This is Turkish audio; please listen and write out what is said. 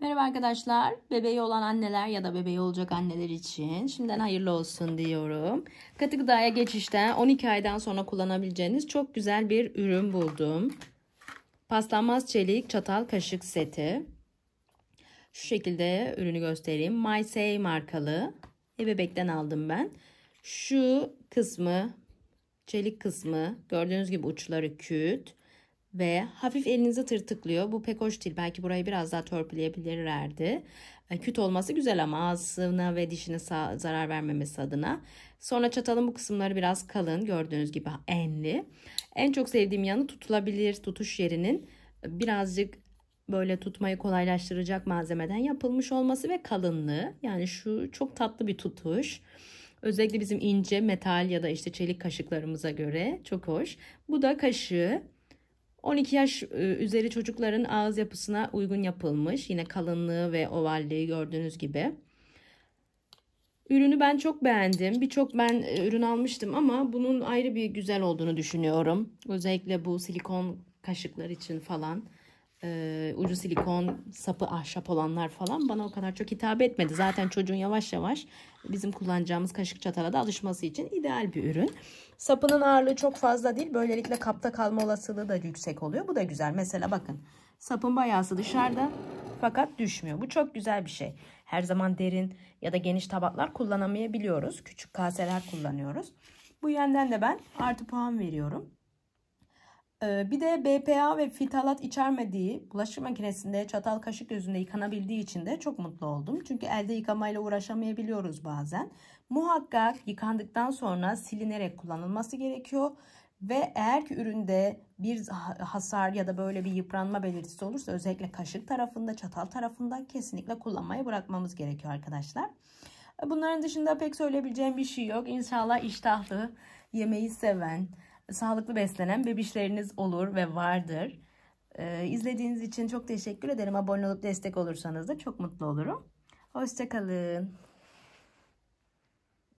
Merhaba arkadaşlar. Bebeği olan anneler ya da bebeği olacak anneler için şimdiden hayırlı olsun diyorum. Katı gıdaya geçişten 12 aydan sonra kullanabileceğiniz çok güzel bir ürün buldum. Paslanmaz çelik çatal kaşık seti. Şu şekilde ürünü göstereyim. My Say markalı. Ebebek'ten aldım ben. Şu kısmı, çelik kısmı gördüğünüz gibi uçları küt ve hafif elinizi tırtıklıyor. Bu pek hoş değil. Belki burayı biraz daha törpüleyebilirlerdi. E, küt olması güzel ama ağzına ve dişine zarar vermemesi adına. Sonra çatalın bu kısımları biraz kalın. Gördüğünüz gibi enli. En çok sevdiğim yanı tutulabilir tutuş yerinin birazcık böyle tutmayı kolaylaştıracak malzemeden yapılmış olması ve kalınlığı. Yani şu çok tatlı bir tutuş. Özellikle bizim ince metal ya da işte çelik kaşıklarımıza göre çok hoş. Bu da kaşığı. 12 yaş ıı, üzeri çocukların ağız yapısına uygun yapılmış. Yine kalınlığı ve ovalliği gördüğünüz gibi. Ürünü ben çok beğendim. Birçok ben ıı, ürün almıştım ama bunun ayrı bir güzel olduğunu düşünüyorum. Özellikle bu silikon kaşıklar için falan e, ucu silikon, sapı ahşap olanlar falan bana o kadar çok hitap etmedi. Zaten çocuğun yavaş yavaş bizim kullanacağımız kaşık çatala da alışması için ideal bir ürün. Sapının ağırlığı çok fazla değil. Böylelikle kapta kalma olasılığı da yüksek oluyor. Bu da güzel. Mesela bakın sapın bayası dışarıda fakat düşmüyor. Bu çok güzel bir şey. Her zaman derin ya da geniş tabaklar kullanamayabiliyoruz. Küçük kaseler kullanıyoruz. Bu yönden de ben artı puan veriyorum. Ee, bir de BPA ve fitalat içermediği bulaşık makinesinde çatal kaşık gözünde yıkanabildiği için de çok mutlu oldum. Çünkü elde yıkamayla uğraşamayabiliyoruz bazen. Muhakkak yıkandıktan sonra silinerek kullanılması gerekiyor. Ve eğer ki üründe bir hasar ya da böyle bir yıpranma belirtisi olursa özellikle kaşık tarafında çatal tarafında kesinlikle kullanmayı bırakmamız gerekiyor arkadaşlar. Bunların dışında pek söyleyebileceğim bir şey yok. İnşallah iştahlı, yemeği seven, sağlıklı beslenen bebişleriniz olur ve vardır. Ee, izlediğiniz için çok teşekkür ederim. Abone olup destek olursanız da çok mutlu olurum. Hoşçakalın.